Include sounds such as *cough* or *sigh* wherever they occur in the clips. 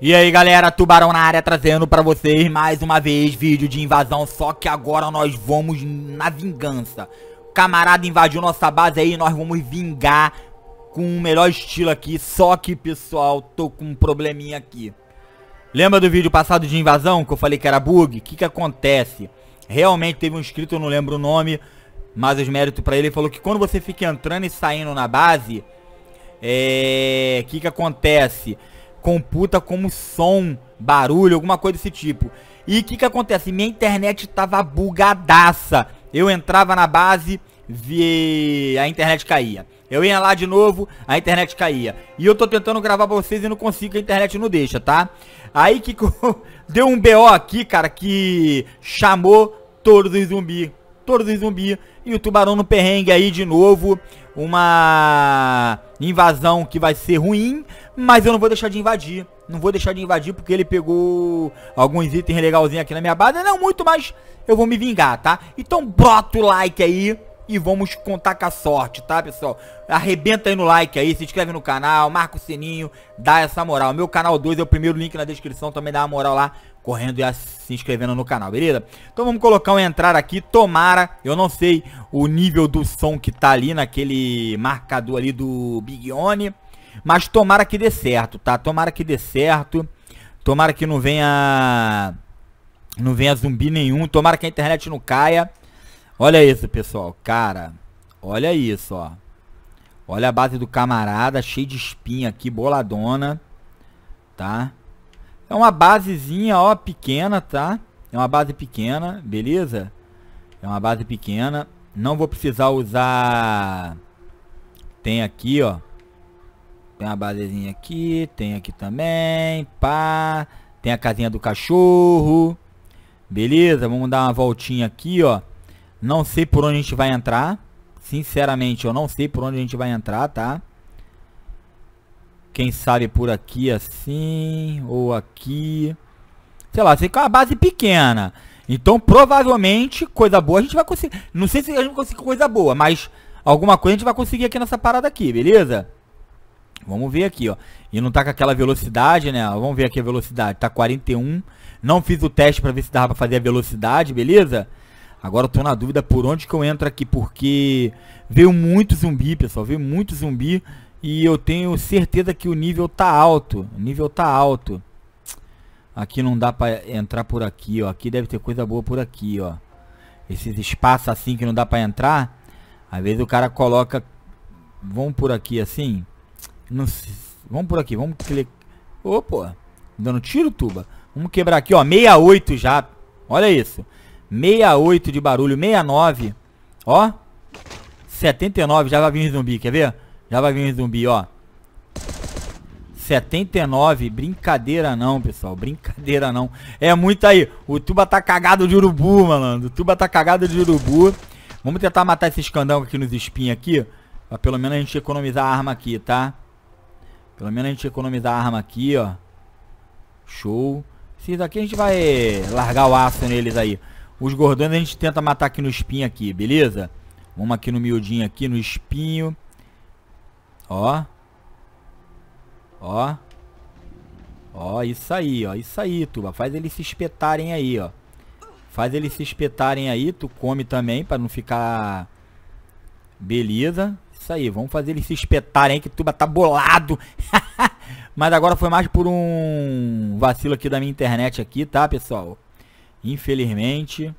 E aí galera, Tubarão na área trazendo pra vocês mais uma vez vídeo de invasão, só que agora nós vamos na vingança. camarada invadiu nossa base aí, nós vamos vingar com o melhor estilo aqui, só que pessoal, tô com um probleminha aqui. Lembra do vídeo passado de invasão, que eu falei que era bug? O que que acontece? Realmente teve um inscrito, eu não lembro o nome, mas os méritos pra ele, ele falou que quando você fica entrando e saindo na base, é... O que que acontece? computa como som, barulho, alguma coisa desse tipo. E o que que acontece? Minha internet tava bugadaça. Eu entrava na base, vi a internet caía. Eu ia lá de novo, a internet caía. E eu tô tentando gravar pra vocês e não consigo, a internet não deixa, tá? Aí que *laughs* deu um BO aqui, cara, que chamou todos os zumbi. Todos os zumbi. E o tubarão no perrengue aí de novo uma invasão que vai ser ruim, mas eu não vou deixar de invadir. Não vou deixar de invadir porque ele pegou alguns itens legalzinhos aqui na minha base. Não muito, mas eu vou me vingar, tá? Então bota o like aí e vamos contar com a sorte, tá, pessoal? Arrebenta aí no like aí, se inscreve no canal, marca o sininho, dá essa moral. Meu canal 2 é o primeiro link na descrição, também dá uma moral lá correndo e se inscrevendo no canal, beleza? Então vamos colocar um entrar aqui, tomara, eu não sei o nível do som que tá ali naquele marcador ali do Big One, mas tomara que dê certo, tá? Tomara que dê certo, tomara que não venha, não venha zumbi nenhum, tomara que a internet não caia. Olha isso, pessoal, cara, olha isso, ó. Olha a base do camarada, cheio de espinha aqui, boladona, tá? É uma basezinha, ó, pequena, tá? É uma base pequena, beleza? É uma base pequena. Não vou precisar usar... Tem aqui, ó. Tem uma basezinha aqui, tem aqui também, pá. Tem a casinha do cachorro. Beleza, vamos dar uma voltinha aqui, ó. Não sei por onde a gente vai entrar. Sinceramente, eu não sei por onde a gente vai entrar, tá? quem sabe por aqui assim, ou aqui. Sei lá, sei que é uma base pequena. Então, provavelmente, coisa boa a gente vai conseguir. Não sei se a gente vai conseguir coisa boa, mas alguma coisa a gente vai conseguir aqui nessa parada aqui, beleza? Vamos ver aqui, ó. E não tá com aquela velocidade, né? Vamos ver aqui a velocidade. Tá 41. Não fiz o teste pra ver se dava pra fazer a velocidade, beleza? Agora eu tô na dúvida por onde que eu entro aqui, porque veio muito zumbi, pessoal. Veio muito zumbi. E eu tenho certeza que o nível tá alto. O nível tá alto. Aqui não dá para entrar por aqui, ó. Aqui deve ter coisa boa por aqui, ó. Esses espaços assim que não dá para entrar. Às vezes o cara coloca... Vamos por aqui assim. Não... Vamos por aqui, vamos clicar. Opa, dando tiro, tuba. Vamos quebrar aqui, ó. 68 já. Olha isso. 68 de barulho, 69. Ó. 79, já vai vir zumbi, quer ver? Já vai vir zumbi, ó. 79, brincadeira não, pessoal, brincadeira não. É muito aí, o Tuba tá cagado de urubu, malandro, o Tuba tá cagado de urubu. Vamos tentar matar esse escandão aqui nos espinhos aqui, pra pelo menos a gente economizar a arma aqui, tá? Pelo menos a gente economizar a arma aqui, ó. Show. Esses aqui a gente vai largar o aço neles aí. Os gordões a gente tenta matar aqui no espinho aqui, beleza? Vamos aqui no miudinho aqui, no espinho. Ó. Ó. Ó, isso aí, ó. Isso aí, Tuba. Faz eles se espetarem aí, ó. Faz eles se espetarem aí. Tu come também pra não ficar... Beleza. Isso aí, vamos fazer eles se espetarem aí que Tuba tá bolado. *laughs* Mas agora foi mais por um vacilo aqui da minha internet aqui, tá, pessoal? Infelizmente...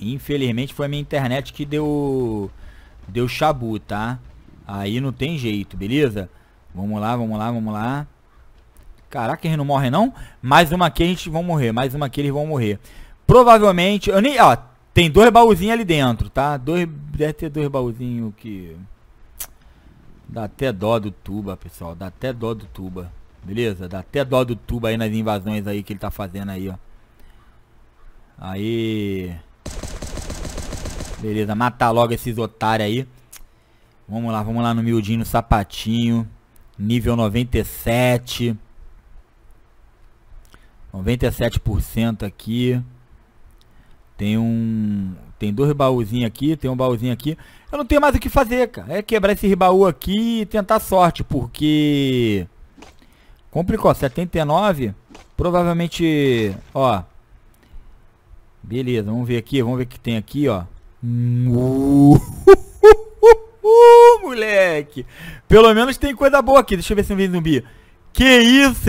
Infelizmente foi a minha internet que deu... Deu chabu, tá? Aí não tem jeito, beleza? Vamos lá, vamos lá, vamos lá. Caraca, eles não morrem não? Mais uma aqui a gente vão morrer, mais uma aqui eles vão morrer. Provavelmente, eu nem, ó, tem dois baúzinhos ali dentro, tá? Dois, deve ter dois baúzinhos que... Dá até dó do tuba, pessoal, dá até dó do tuba, beleza? Dá até dó do tuba aí nas invasões aí que ele tá fazendo aí, ó. Aí... Beleza, matar logo esses otários aí. Vamos lá, vamos lá no miudinho, no sapatinho. Nível 97. 97% aqui. Tem um. Tem dois baúzinhos aqui, tem um baúzinho aqui. Eu não tenho mais o que fazer, cara. É quebrar esse baú aqui e tentar sorte, porque. Complicou, 79. Provavelmente. Ó. Beleza, vamos ver aqui, vamos ver o que tem aqui, ó. Uh. *laughs* moleque. Pelo menos tem coisa boa aqui. Deixa eu ver se não vem zumbi. Que isso?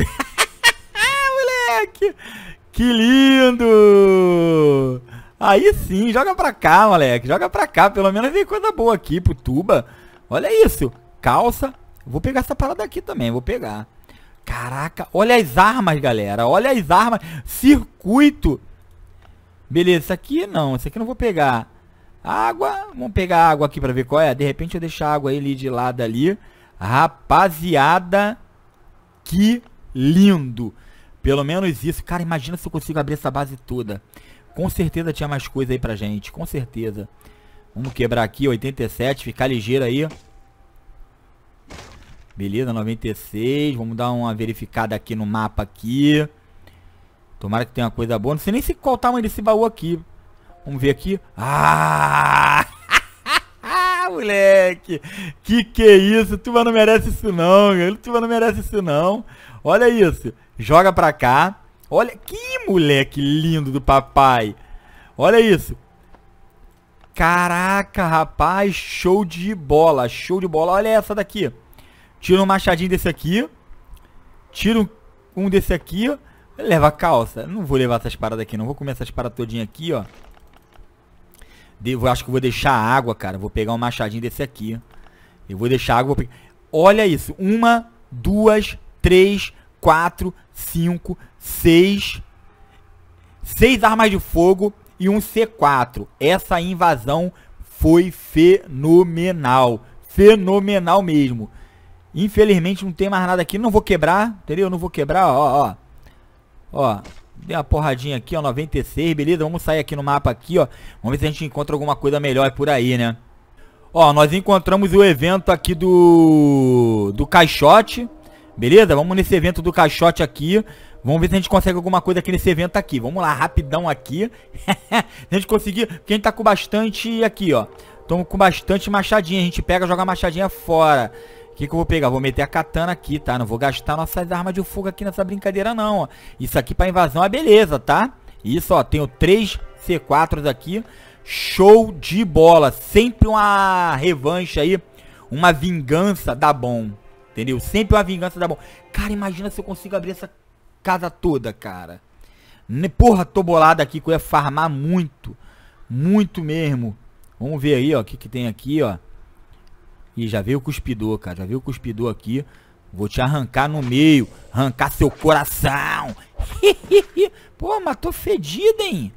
*laughs* moleque! Que lindo! Aí sim, joga pra cá, moleque. Joga pra cá. Pelo menos vem coisa boa aqui pro tuba. Olha isso. Calça. Vou pegar essa parada aqui também. Vou pegar. Caraca. Olha as armas, galera. Olha as armas. Circuito. Beleza, isso aqui não. Isso aqui eu não vou pegar. Água, vamos pegar água aqui pra ver qual é. De repente eu deixar a água aí de lado ali. Rapaziada, que lindo. Pelo menos isso. Cara, imagina se eu consigo abrir essa base toda. Com certeza tinha mais coisa aí pra gente, com certeza. Vamos quebrar aqui, 87, ficar ligeiro aí. Beleza, 96. Vamos dar uma verificada aqui no mapa aqui. Tomara que tenha uma coisa boa. Não sei nem se qual o tamanho desse baú aqui. Vamos ver aqui. Ah! *laughs* moleque! Que que é isso? Tu não merece isso não, cara. Tu não merece isso não. Olha isso. Joga pra cá. Olha que moleque lindo do papai. Olha isso. Caraca, rapaz, show de bola, show de bola. Olha essa daqui. Tira um machadinho desse aqui. Tira um, um desse aqui. Leva a calça. Não vou levar essas paradas aqui, não. Vou comer essas paradas todinha aqui, ó. Devo, acho que vou deixar água, cara. Vou pegar um machadinho desse aqui. Eu vou deixar água. Vou pe... Olha isso. Uma, duas, três, quatro, cinco, seis. Seis armas de fogo e um C4. Essa invasão foi fenomenal. Fenomenal mesmo. Infelizmente não tem mais nada aqui. Não vou quebrar, entendeu? Não vou quebrar, ó, ó. Ó, Dei uma porradinha aqui, ó, 96, beleza? Vamos sair aqui no mapa aqui, ó. Vamos ver se a gente encontra alguma coisa melhor por aí, né? Ó, nós encontramos o evento aqui do... Do caixote, beleza? Vamos nesse evento do caixote aqui. Vamos ver se a gente consegue alguma coisa aqui nesse evento aqui. Vamos lá, rapidão aqui. *laughs* a gente conseguir, porque a gente tá com bastante aqui, ó. Estamos com bastante machadinha. A gente pega, joga a machadinha fora que, que eu vou pegar? Vou meter a katana aqui, tá? Não vou gastar nossas armas de fogo aqui nessa brincadeira, não, ó. Isso aqui pra invasão é beleza, tá? Isso, ó, tenho três C4s aqui. Show de bola. Sempre uma revanche aí. Uma vingança dá bom. Entendeu? Sempre uma vingança dá bom. Cara, imagina se eu consigo abrir essa casa toda, cara. Porra, tô bolado aqui que eu ia farmar muito. Muito mesmo. Vamos ver aí, ó, o que, que tem aqui, ó aqui, já veio o cuspidor, cara, já veio o cuspidor aqui. Vou te arrancar no meio, arrancar seu coração. *laughs* Pô, matou fedido, hein?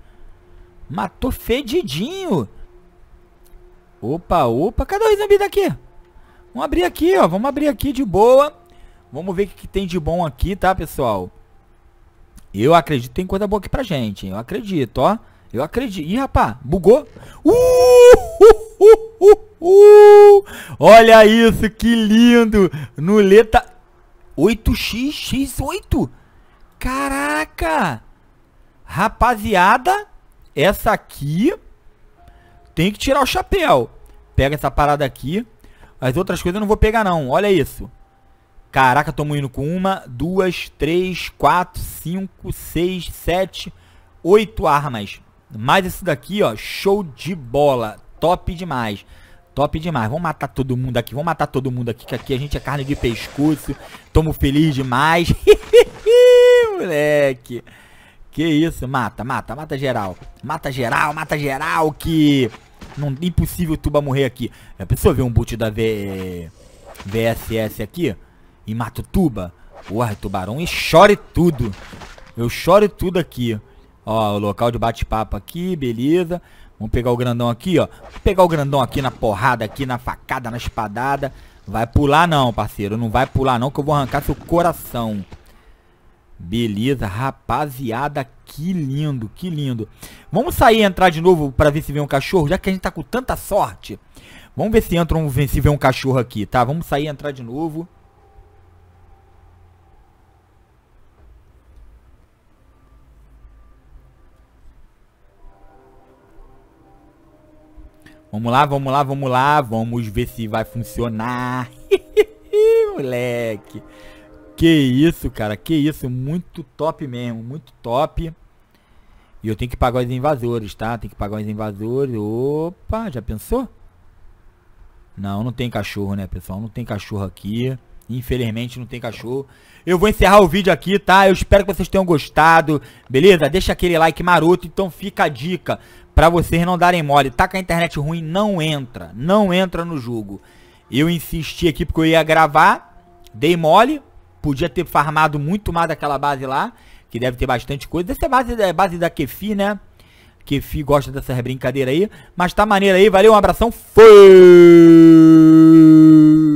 Matou fedidinho. Opa, opa, cadê o zumbi daqui? Vamos abrir aqui, ó, vamos abrir aqui de boa. Vamos ver o que, tem de bom aqui, tá, pessoal? Eu acredito que tem coisa boa aqui pra gente, hein? Eu acredito, ó. Eu acredito. Ih, rapá, bugou. Uh, uh, uh, uh, uh. Olha isso, que lindo! Nuleta 8xx8. Caraca! Rapaziada, essa aqui tem que tirar o chapéu. Pega essa parada aqui. As outras coisas eu não vou pegar não, olha isso. Caraca, tô indo com uma, duas, três, quatro, cinco, seis, sete, oito armas. Mais esse daqui, ó, show de bola. Top demais. Top demais. Vamos matar todo mundo aqui. Vamos matar todo mundo aqui, que aqui a gente é carne de pescoço. Tamo feliz demais. *laughs* Moleque. Que isso. Mata, mata, mata geral. Mata geral, mata geral, que... Não, impossível o Tuba morrer aqui. É pessoa ver um boot da v... VSS aqui e mata o Tuba. Porra, tubarão e chore tudo. Eu choro tudo aqui. Ó, o local de bate-papo aqui, beleza. Vamos pegar o grandão aqui, ó. pegar o grandão aqui na porrada, aqui na facada, na espadada. Vai pular não, parceiro. Não vai pular não, que eu vou arrancar seu coração. Beleza, rapaziada, que lindo, que lindo. Vamos sair e entrar de novo para ver se vem um cachorro, já que a gente tá com tanta sorte. Vamos ver se entra um, se vem um cachorro aqui, tá? Vamos sair e entrar de novo. Vamos lá, vamos lá, vamos lá. Vamos ver se vai funcionar. *laughs* Moleque. Que isso, cara. Que isso. Muito top mesmo. Muito top. E eu tenho que pagar os invasores, tá? Tem que pagar os invasores. Opa, já pensou? Não, não tem cachorro, né, pessoal? Não tem cachorro aqui. Infelizmente não tem cachorro. Eu vou encerrar o vídeo aqui, tá? Eu espero que vocês tenham gostado, beleza? Deixa aquele like maroto, então fica a dica para vocês não darem mole. Tá com a internet ruim, não entra. Não entra no jogo. Eu insisti aqui porque eu ia gravar, dei mole, podia ter farmado muito mais daquela base lá, que deve ter bastante coisa. Essa base é base da Kefi, né? Kefi gosta dessas brincadeiras aí. Mas tá maneiro aí, valeu, um abração. Fui!